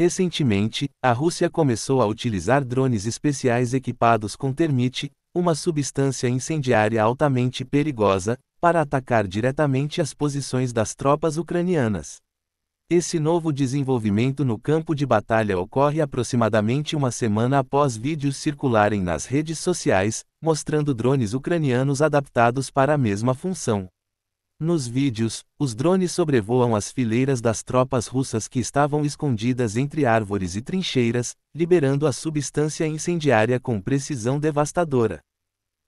Recentemente, a Rússia começou a utilizar drones especiais equipados com termite, uma substância incendiária altamente perigosa, para atacar diretamente as posições das tropas ucranianas. Esse novo desenvolvimento no campo de batalha ocorre aproximadamente uma semana após vídeos circularem nas redes sociais, mostrando drones ucranianos adaptados para a mesma função. Nos vídeos, os drones sobrevoam as fileiras das tropas russas que estavam escondidas entre árvores e trincheiras, liberando a substância incendiária com precisão devastadora.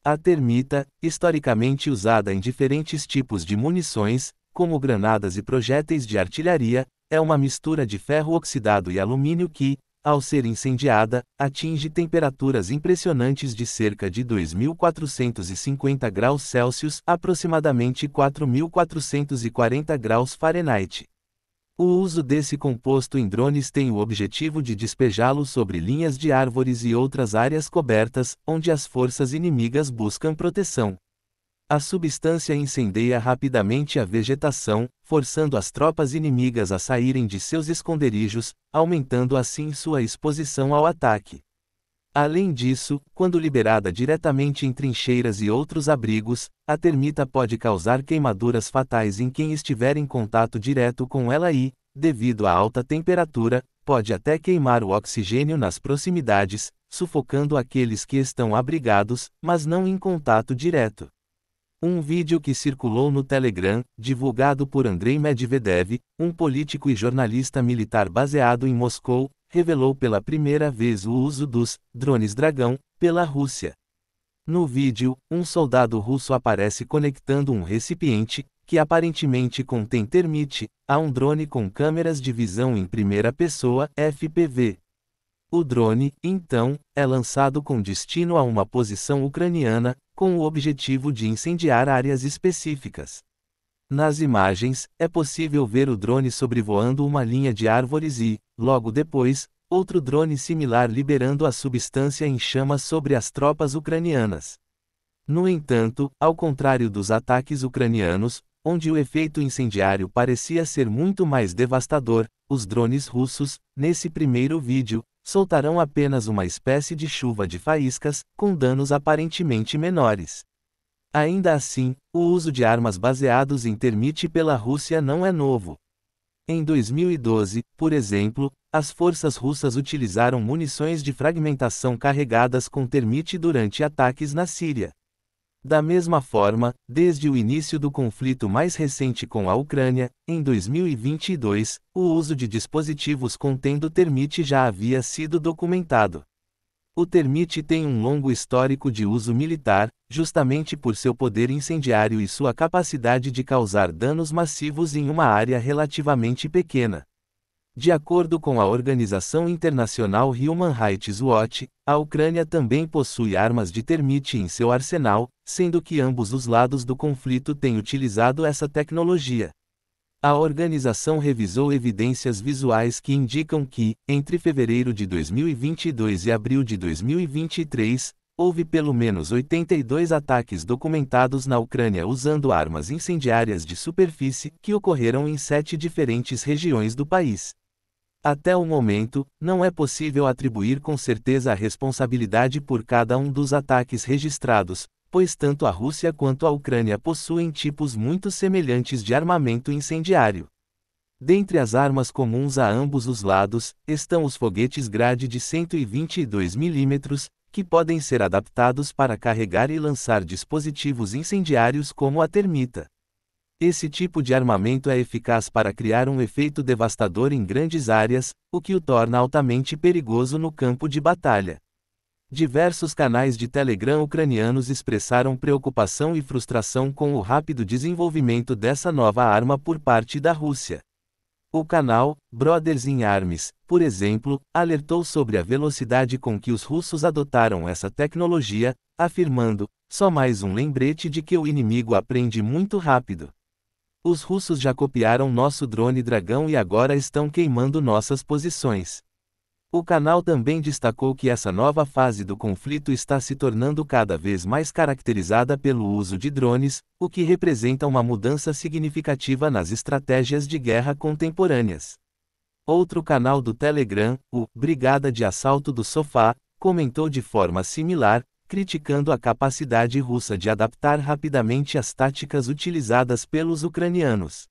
A termita, historicamente usada em diferentes tipos de munições, como granadas e projéteis de artilharia, é uma mistura de ferro oxidado e alumínio que, ao ser incendiada, atinge temperaturas impressionantes de cerca de 2.450 graus Celsius, aproximadamente 4.440 graus Fahrenheit. O uso desse composto em drones tem o objetivo de despejá-lo sobre linhas de árvores e outras áreas cobertas, onde as forças inimigas buscam proteção. A substância incendeia rapidamente a vegetação, forçando as tropas inimigas a saírem de seus esconderijos, aumentando assim sua exposição ao ataque. Além disso, quando liberada diretamente em trincheiras e outros abrigos, a termita pode causar queimaduras fatais em quem estiver em contato direto com ela e, devido à alta temperatura, pode até queimar o oxigênio nas proximidades, sufocando aqueles que estão abrigados, mas não em contato direto. Um vídeo que circulou no Telegram, divulgado por Andrei Medvedev, um político e jornalista militar baseado em Moscou, revelou pela primeira vez o uso dos drones Dragão pela Rússia. No vídeo, um soldado russo aparece conectando um recipiente, que aparentemente contém termite, a um drone com câmeras de visão em primeira pessoa FPV. O drone, então, é lançado com destino a uma posição ucraniana, com o objetivo de incendiar áreas específicas. Nas imagens, é possível ver o drone sobrevoando uma linha de árvores e, logo depois, outro drone similar liberando a substância em chamas sobre as tropas ucranianas. No entanto, ao contrário dos ataques ucranianos, onde o efeito incendiário parecia ser muito mais devastador, os drones russos, nesse primeiro vídeo, soltarão apenas uma espécie de chuva de faíscas, com danos aparentemente menores. Ainda assim, o uso de armas baseados em termite pela Rússia não é novo. Em 2012, por exemplo, as forças russas utilizaram munições de fragmentação carregadas com termite durante ataques na Síria. Da mesma forma, desde o início do conflito mais recente com a Ucrânia, em 2022, o uso de dispositivos contendo termite já havia sido documentado. O termite tem um longo histórico de uso militar, justamente por seu poder incendiário e sua capacidade de causar danos massivos em uma área relativamente pequena. De acordo com a organização internacional Human Rights Watch, a Ucrânia também possui armas de termite em seu arsenal, sendo que ambos os lados do conflito têm utilizado essa tecnologia. A organização revisou evidências visuais que indicam que, entre fevereiro de 2022 e abril de 2023, houve pelo menos 82 ataques documentados na Ucrânia usando armas incendiárias de superfície, que ocorreram em sete diferentes regiões do país. Até o momento, não é possível atribuir com certeza a responsabilidade por cada um dos ataques registrados, pois tanto a Rússia quanto a Ucrânia possuem tipos muito semelhantes de armamento incendiário. Dentre as armas comuns a ambos os lados, estão os foguetes grade de 122 mm, que podem ser adaptados para carregar e lançar dispositivos incendiários como a termita. Esse tipo de armamento é eficaz para criar um efeito devastador em grandes áreas, o que o torna altamente perigoso no campo de batalha. Diversos canais de Telegram ucranianos expressaram preocupação e frustração com o rápido desenvolvimento dessa nova arma por parte da Rússia. O canal, Brothers in Arms, por exemplo, alertou sobre a velocidade com que os russos adotaram essa tecnologia, afirmando: só mais um lembrete de que o inimigo aprende muito rápido. Os russos já copiaram nosso drone Dragão e agora estão queimando nossas posições. O canal também destacou que essa nova fase do conflito está se tornando cada vez mais caracterizada pelo uso de drones, o que representa uma mudança significativa nas estratégias de guerra contemporâneas. Outro canal do Telegram, o Brigada de Assalto do Sofá, comentou de forma similar, criticando a capacidade russa de adaptar rapidamente as táticas utilizadas pelos ucranianos.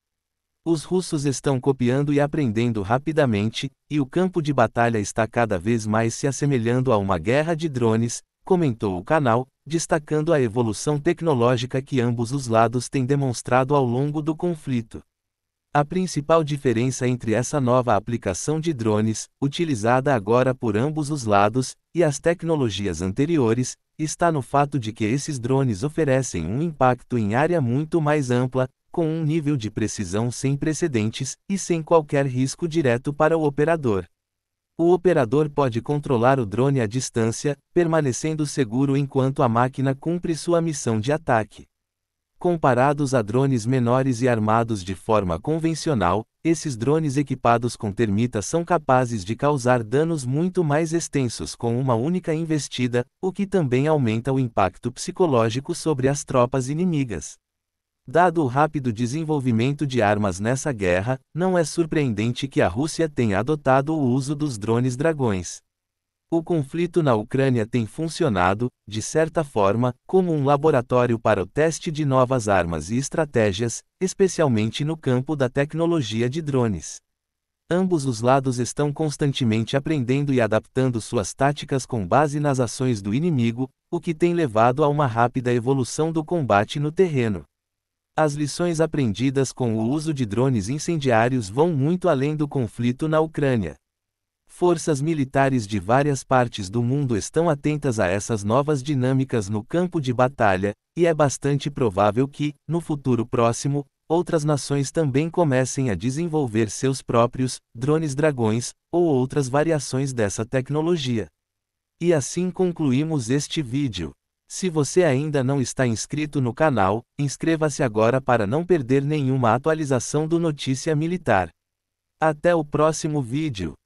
Os russos estão copiando e aprendendo rapidamente, e o campo de batalha está cada vez mais se assemelhando a uma guerra de drones, comentou o canal, destacando a evolução tecnológica que ambos os lados têm demonstrado ao longo do conflito. A principal diferença entre essa nova aplicação de drones, utilizada agora por ambos os lados, e as tecnologias anteriores, está no fato de que esses drones oferecem um impacto em área muito mais ampla, com um nível de precisão sem precedentes e sem qualquer risco direto para o operador. O operador pode controlar o drone à distância, permanecendo seguro enquanto a máquina cumpre sua missão de ataque. Comparados a drones menores e armados de forma convencional, esses drones equipados com termitas são capazes de causar danos muito mais extensos com uma única investida, o que também aumenta o impacto psicológico sobre as tropas inimigas. Dado o rápido desenvolvimento de armas nessa guerra, não é surpreendente que a Rússia tenha adotado o uso dos drones dragões. O conflito na Ucrânia tem funcionado, de certa forma, como um laboratório para o teste de novas armas e estratégias, especialmente no campo da tecnologia de drones. Ambos os lados estão constantemente aprendendo e adaptando suas táticas com base nas ações do inimigo, o que tem levado a uma rápida evolução do combate no terreno. As lições aprendidas com o uso de drones incendiários vão muito além do conflito na Ucrânia forças militares de várias partes do mundo estão atentas a essas novas dinâmicas no campo de batalha, e é bastante provável que, no futuro próximo, outras nações também comecem a desenvolver seus próprios drones dragões ou outras variações dessa tecnologia. E assim concluímos este vídeo. Se você ainda não está inscrito no canal, inscreva-se agora para não perder nenhuma atualização do Notícia Militar. Até o próximo vídeo.